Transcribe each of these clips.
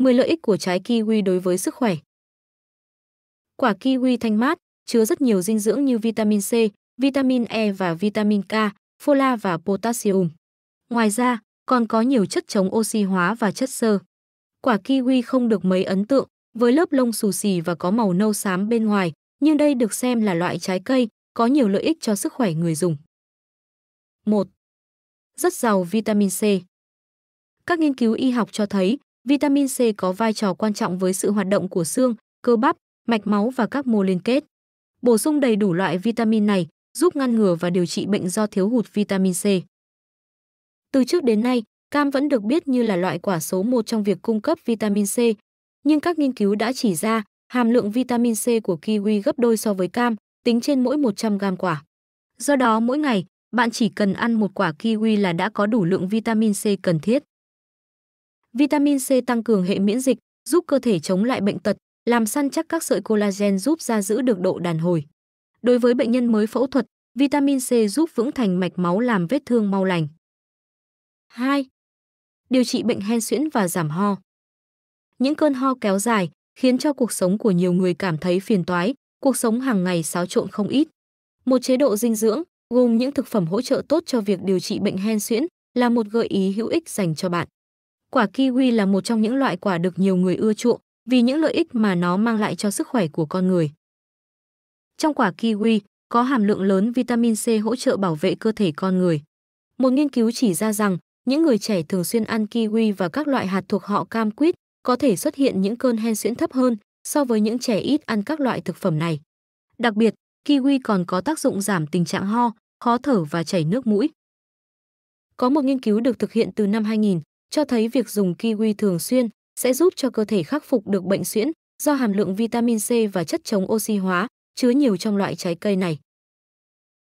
10 lợi ích của trái kiwi đối với sức khỏe. Quả kiwi thanh mát chứa rất nhiều dinh dưỡng như vitamin C, vitamin E và vitamin K, fola và potassium. Ngoài ra, còn có nhiều chất chống oxy hóa và chất xơ. Quả kiwi không được mấy ấn tượng với lớp lông xù xì và có màu nâu xám bên ngoài, nhưng đây được xem là loại trái cây có nhiều lợi ích cho sức khỏe người dùng. 1. Rất giàu vitamin C. Các nghiên cứu y học cho thấy Vitamin C có vai trò quan trọng với sự hoạt động của xương, cơ bắp, mạch máu và các mô liên kết. Bổ sung đầy đủ loại vitamin này giúp ngăn ngừa và điều trị bệnh do thiếu hụt vitamin C. Từ trước đến nay, cam vẫn được biết như là loại quả số 1 trong việc cung cấp vitamin C, nhưng các nghiên cứu đã chỉ ra hàm lượng vitamin C của kiwi gấp đôi so với cam, tính trên mỗi 100 gram quả. Do đó mỗi ngày, bạn chỉ cần ăn một quả kiwi là đã có đủ lượng vitamin C cần thiết. Vitamin C tăng cường hệ miễn dịch, giúp cơ thể chống lại bệnh tật, làm săn chắc các sợi collagen giúp da giữ được độ đàn hồi. Đối với bệnh nhân mới phẫu thuật, vitamin C giúp vững thành mạch máu làm vết thương mau lành. 2. Điều trị bệnh hen suyễn và giảm ho. Những cơn ho kéo dài khiến cho cuộc sống của nhiều người cảm thấy phiền toái, cuộc sống hàng ngày xáo trộn không ít. Một chế độ dinh dưỡng gồm những thực phẩm hỗ trợ tốt cho việc điều trị bệnh hen suyễn là một gợi ý hữu ích dành cho bạn. Quả kiwi là một trong những loại quả được nhiều người ưa chuộng vì những lợi ích mà nó mang lại cho sức khỏe của con người. Trong quả kiwi có hàm lượng lớn vitamin C hỗ trợ bảo vệ cơ thể con người. Một nghiên cứu chỉ ra rằng những người trẻ thường xuyên ăn kiwi và các loại hạt thuộc họ cam quýt có thể xuất hiện những cơn hen suyễn thấp hơn so với những trẻ ít ăn các loại thực phẩm này. Đặc biệt, kiwi còn có tác dụng giảm tình trạng ho, khó thở và chảy nước mũi. Có một nghiên cứu được thực hiện từ năm 2000 cho thấy việc dùng kiwi thường xuyên sẽ giúp cho cơ thể khắc phục được bệnh suyễn do hàm lượng vitamin C và chất chống oxy hóa chứa nhiều trong loại trái cây này.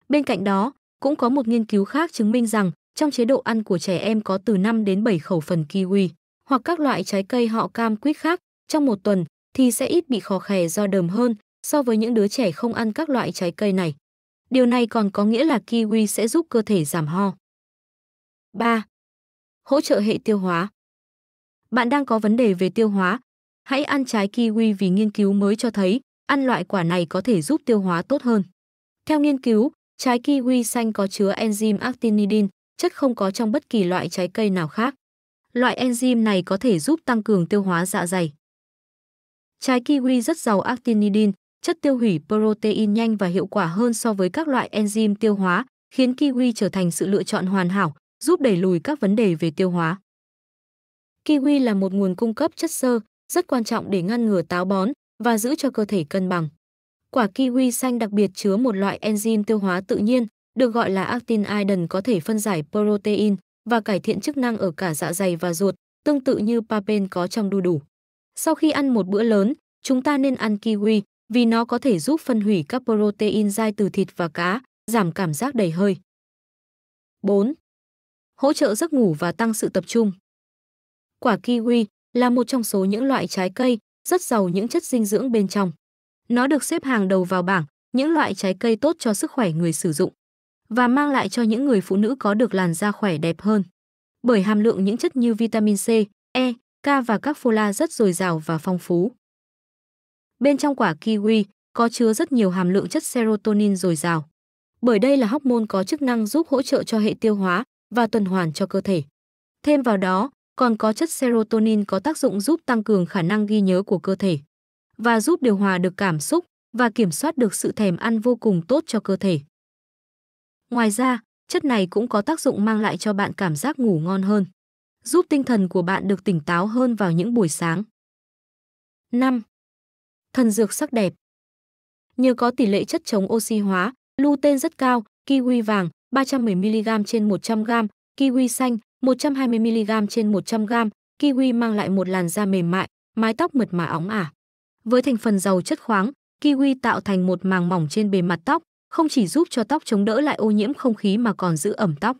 Bên cạnh đó, cũng có một nghiên cứu khác chứng minh rằng trong chế độ ăn của trẻ em có từ 5 đến 7 khẩu phần kiwi hoặc các loại trái cây họ cam quýt khác trong một tuần thì sẽ ít bị khó khè do đờm hơn so với những đứa trẻ không ăn các loại trái cây này. Điều này còn có nghĩa là kiwi sẽ giúp cơ thể giảm ho. 3 hỗ trợ hệ tiêu hóa. Bạn đang có vấn đề về tiêu hóa? Hãy ăn trái kiwi vì nghiên cứu mới cho thấy ăn loại quả này có thể giúp tiêu hóa tốt hơn. Theo nghiên cứu, trái kiwi xanh có chứa enzyme actinidin, chất không có trong bất kỳ loại trái cây nào khác. Loại enzyme này có thể giúp tăng cường tiêu hóa dạ dày. Trái kiwi rất giàu actinidin, chất tiêu hủy protein nhanh và hiệu quả hơn so với các loại enzyme tiêu hóa, khiến kiwi trở thành sự lựa chọn hoàn hảo giúp đẩy lùi các vấn đề về tiêu hóa. Kiwi là một nguồn cung cấp chất xơ, rất quan trọng để ngăn ngừa táo bón và giữ cho cơ thể cân bằng. Quả kiwi xanh đặc biệt chứa một loại enzyme tiêu hóa tự nhiên, được gọi là actin iodine có thể phân giải protein và cải thiện chức năng ở cả dạ dày và ruột, tương tự như papain có trong đu đủ. Sau khi ăn một bữa lớn, chúng ta nên ăn kiwi vì nó có thể giúp phân hủy các protein dai từ thịt và cá, giảm cảm giác đầy hơi. 4 hỗ trợ giấc ngủ và tăng sự tập trung. Quả kiwi là một trong số những loại trái cây rất giàu những chất dinh dưỡng bên trong. Nó được xếp hàng đầu vào bảng những loại trái cây tốt cho sức khỏe người sử dụng và mang lại cho những người phụ nữ có được làn da khỏe đẹp hơn. Bởi hàm lượng những chất như vitamin C, E, K và các fola rất dồi dào và phong phú. Bên trong quả kiwi có chứa rất nhiều hàm lượng chất serotonin dồi dào. Bởi đây là hormone có chức năng giúp hỗ trợ cho hệ tiêu hóa và tuần hoàn cho cơ thể. Thêm vào đó, còn có chất serotonin có tác dụng giúp tăng cường khả năng ghi nhớ của cơ thể và giúp điều hòa được cảm xúc và kiểm soát được sự thèm ăn vô cùng tốt cho cơ thể. Ngoài ra, chất này cũng có tác dụng mang lại cho bạn cảm giác ngủ ngon hơn, giúp tinh thần của bạn được tỉnh táo hơn vào những buổi sáng. 5. Thần dược sắc đẹp Nhờ có tỷ lệ chất chống oxy hóa, lutein rất cao, kiwi vàng, 310mg trên 100g, kiwi xanh 120mg trên 100g, kiwi mang lại một làn da mềm mại, mái tóc mượt mà óng ả. À. Với thành phần giàu chất khoáng, kiwi tạo thành một màng mỏng trên bề mặt tóc, không chỉ giúp cho tóc chống đỡ lại ô nhiễm không khí mà còn giữ ẩm tóc.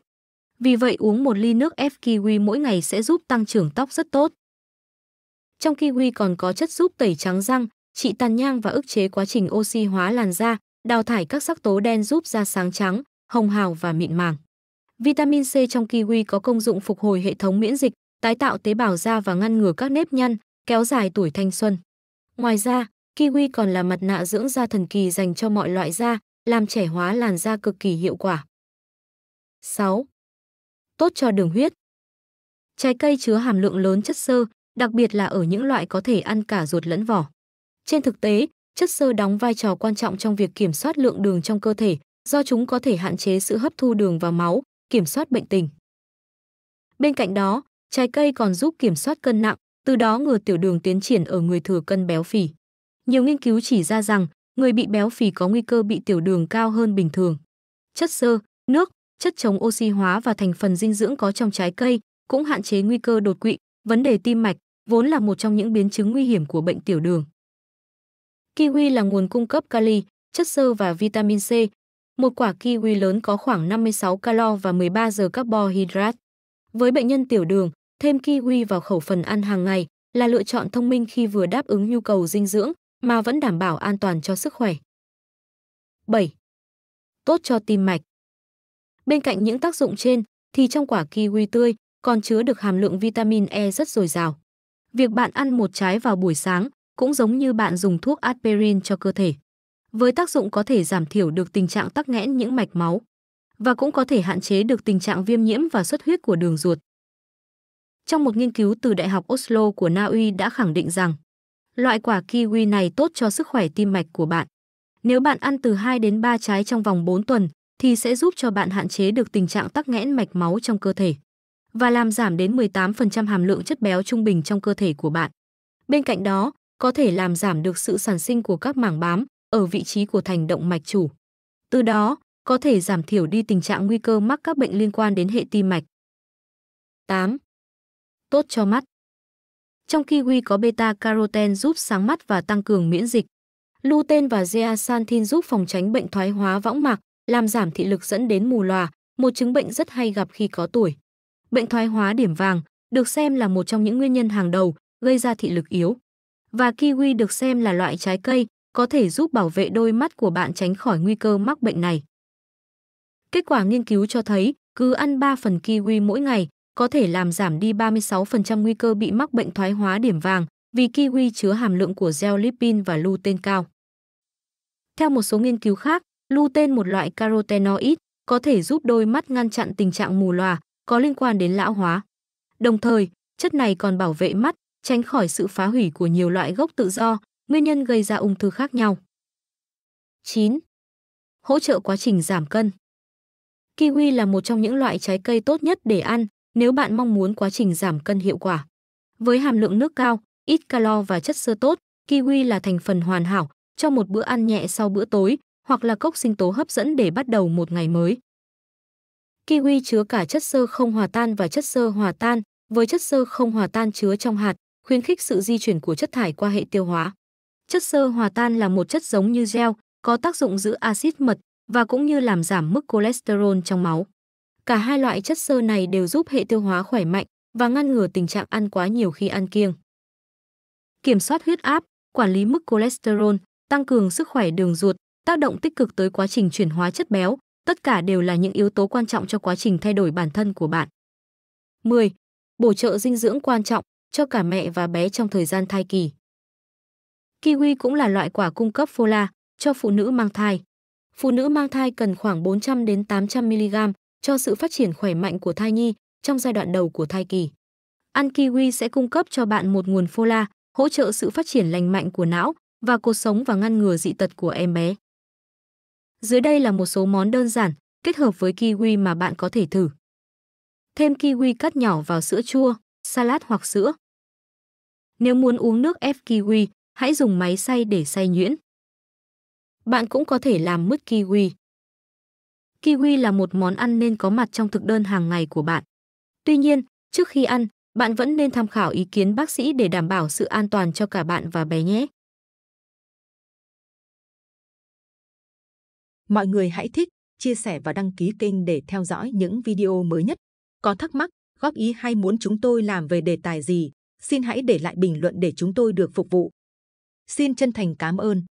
Vì vậy uống một ly nước ép kiwi mỗi ngày sẽ giúp tăng trưởng tóc rất tốt. Trong kiwi còn có chất giúp tẩy trắng răng, trị tàn nhang và ức chế quá trình oxy hóa làn da, đào thải các sắc tố đen giúp da sáng trắng, hồng hào và mịn màng. Vitamin C trong kiwi có công dụng phục hồi hệ thống miễn dịch, tái tạo tế bào da và ngăn ngừa các nếp nhăn, kéo dài tuổi thanh xuân. Ngoài ra, kiwi còn là mặt nạ dưỡng da thần kỳ dành cho mọi loại da, làm trẻ hóa làn da cực kỳ hiệu quả. 6. Tốt cho đường huyết. Trái cây chứa hàm lượng lớn chất xơ, đặc biệt là ở những loại có thể ăn cả ruột lẫn vỏ. Trên thực tế, chất xơ đóng vai trò quan trọng trong việc kiểm soát lượng đường trong cơ thể, do chúng có thể hạn chế sự hấp thu đường vào máu, kiểm soát bệnh tình. Bên cạnh đó, trái cây còn giúp kiểm soát cân nặng, từ đó ngừa tiểu đường tiến triển ở người thừa cân béo phì. Nhiều nghiên cứu chỉ ra rằng, người bị béo phì có nguy cơ bị tiểu đường cao hơn bình thường. Chất xơ, nước, chất chống oxy hóa và thành phần dinh dưỡng có trong trái cây cũng hạn chế nguy cơ đột quỵ, vấn đề tim mạch, vốn là một trong những biến chứng nguy hiểm của bệnh tiểu đường. Kiwi là nguồn cung cấp kali, chất xơ và vitamin C, một quả kiwi lớn có khoảng 56 calo và 13 giờ carbohydrate. Với bệnh nhân tiểu đường, thêm kiwi vào khẩu phần ăn hàng ngày là lựa chọn thông minh khi vừa đáp ứng nhu cầu dinh dưỡng mà vẫn đảm bảo an toàn cho sức khỏe. 7. Tốt cho tim mạch. Bên cạnh những tác dụng trên thì trong quả kiwi tươi còn chứa được hàm lượng vitamin E rất dồi dào. Việc bạn ăn một trái vào buổi sáng cũng giống như bạn dùng thuốc aspirin cho cơ thể với tác dụng có thể giảm thiểu được tình trạng tắc nghẽn những mạch máu và cũng có thể hạn chế được tình trạng viêm nhiễm và xuất huyết của đường ruột. Trong một nghiên cứu từ Đại học Oslo của Na Uy đã khẳng định rằng loại quả kiwi này tốt cho sức khỏe tim mạch của bạn. Nếu bạn ăn từ 2 đến 3 trái trong vòng 4 tuần thì sẽ giúp cho bạn hạn chế được tình trạng tắc nghẽn mạch máu trong cơ thể và làm giảm đến 18% hàm lượng chất béo trung bình trong cơ thể của bạn. Bên cạnh đó, có thể làm giảm được sự sản sinh của các mảng bám, ở vị trí của thành động mạch chủ. Từ đó, có thể giảm thiểu đi tình trạng nguy cơ mắc các bệnh liên quan đến hệ tim mạch. 8. Tốt cho mắt. Trong kiwi có beta caroten giúp sáng mắt và tăng cường miễn dịch. Lutein và zeaxanthin giúp phòng tránh bệnh thoái hóa võng mạc, làm giảm thị lực dẫn đến mù lòa, một chứng bệnh rất hay gặp khi có tuổi. Bệnh thoái hóa điểm vàng được xem là một trong những nguyên nhân hàng đầu gây ra thị lực yếu. Và kiwi được xem là loại trái cây có thể giúp bảo vệ đôi mắt của bạn tránh khỏi nguy cơ mắc bệnh này. Kết quả nghiên cứu cho thấy, cứ ăn 3 phần kiwi mỗi ngày có thể làm giảm đi 36% nguy cơ bị mắc bệnh thoái hóa điểm vàng vì kiwi chứa hàm lượng của gel lipin và lutein cao. Theo một số nghiên cứu khác, lutein một loại carotenoid có thể giúp đôi mắt ngăn chặn tình trạng mù lòa có liên quan đến lão hóa. Đồng thời, chất này còn bảo vệ mắt, tránh khỏi sự phá hủy của nhiều loại gốc tự do nguyên nhân gây ra ung thư khác nhau. 9. Hỗ trợ quá trình giảm cân. Kiwi là một trong những loại trái cây tốt nhất để ăn nếu bạn mong muốn quá trình giảm cân hiệu quả. Với hàm lượng nước cao, ít calo và chất xơ tốt, kiwi là thành phần hoàn hảo cho một bữa ăn nhẹ sau bữa tối hoặc là cốc sinh tố hấp dẫn để bắt đầu một ngày mới. Kiwi chứa cả chất xơ không hòa tan và chất xơ hòa tan, với chất xơ không hòa tan chứa trong hạt, khuyến khích sự di chuyển của chất thải qua hệ tiêu hóa. Chất xơ hòa tan là một chất giống như gel, có tác dụng giữ axit mật và cũng như làm giảm mức cholesterol trong máu. Cả hai loại chất xơ này đều giúp hệ tiêu hóa khỏe mạnh và ngăn ngừa tình trạng ăn quá nhiều khi ăn kiêng. Kiểm soát huyết áp, quản lý mức cholesterol, tăng cường sức khỏe đường ruột, tác động tích cực tới quá trình chuyển hóa chất béo, tất cả đều là những yếu tố quan trọng cho quá trình thay đổi bản thân của bạn. 10. Bổ trợ dinh dưỡng quan trọng cho cả mẹ và bé trong thời gian thai kỳ. Kiwi cũng là loại quả cung cấp fola cho phụ nữ mang thai. Phụ nữ mang thai cần khoảng 400 đến 800 mg cho sự phát triển khỏe mạnh của thai nhi trong giai đoạn đầu của thai kỳ. Ăn kiwi sẽ cung cấp cho bạn một nguồn fola, hỗ trợ sự phát triển lành mạnh của não và cuộc sống và ngăn ngừa dị tật của em bé. Dưới đây là một số món đơn giản kết hợp với kiwi mà bạn có thể thử. Thêm kiwi cắt nhỏ vào sữa chua, salad hoặc sữa. Nếu muốn uống nước ép kiwi, hãy dùng máy xay để xay nhuyễn. Bạn cũng có thể làm mứt kiwi. Kiwi là một món ăn nên có mặt trong thực đơn hàng ngày của bạn. Tuy nhiên, trước khi ăn, bạn vẫn nên tham khảo ý kiến bác sĩ để đảm bảo sự an toàn cho cả bạn và bé nhé. Mọi người hãy thích, chia sẻ và đăng ký kênh để theo dõi những video mới nhất. Có thắc mắc, góp ý hay muốn chúng tôi làm về đề tài gì, xin hãy để lại bình luận để chúng tôi được phục vụ. Xin chân thành cảm ơn.